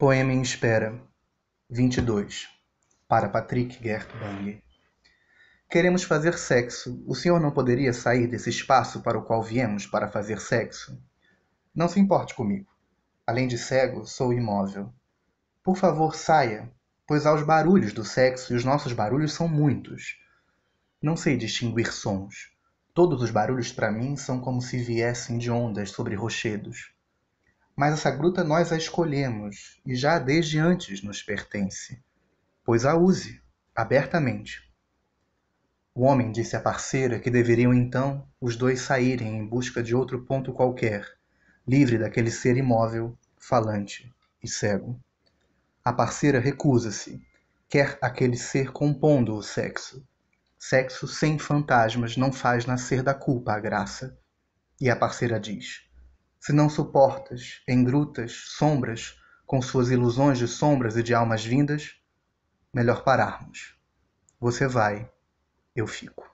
Poema em Espera, 22, para Patrick Gert Bang. Queremos fazer sexo. O senhor não poderia sair desse espaço para o qual viemos para fazer sexo? Não se importe comigo. Além de cego, sou imóvel. Por favor, saia, pois há os barulhos do sexo e os nossos barulhos são muitos. Não sei distinguir sons. Todos os barulhos para mim são como se viessem de ondas sobre rochedos. Mas essa gruta nós a escolhemos e já desde antes nos pertence, pois a use abertamente. O homem disse à parceira que deveriam então os dois saírem em busca de outro ponto qualquer, livre daquele ser imóvel, falante e cego. A parceira recusa-se, quer aquele ser compondo o sexo. Sexo sem fantasmas não faz nascer da culpa a graça. E a parceira diz: se não suportas, em grutas, sombras, com suas ilusões de sombras e de almas vindas, melhor pararmos. Você vai, eu fico.